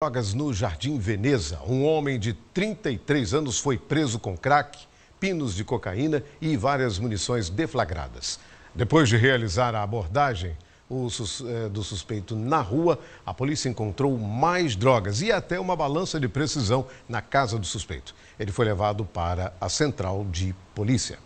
Drogas no Jardim Veneza. Um homem de 33 anos foi preso com crack, pinos de cocaína e várias munições deflagradas. Depois de realizar a abordagem eh, do suspeito na rua, a polícia encontrou mais drogas e até uma balança de precisão na casa do suspeito. Ele foi levado para a central de polícia.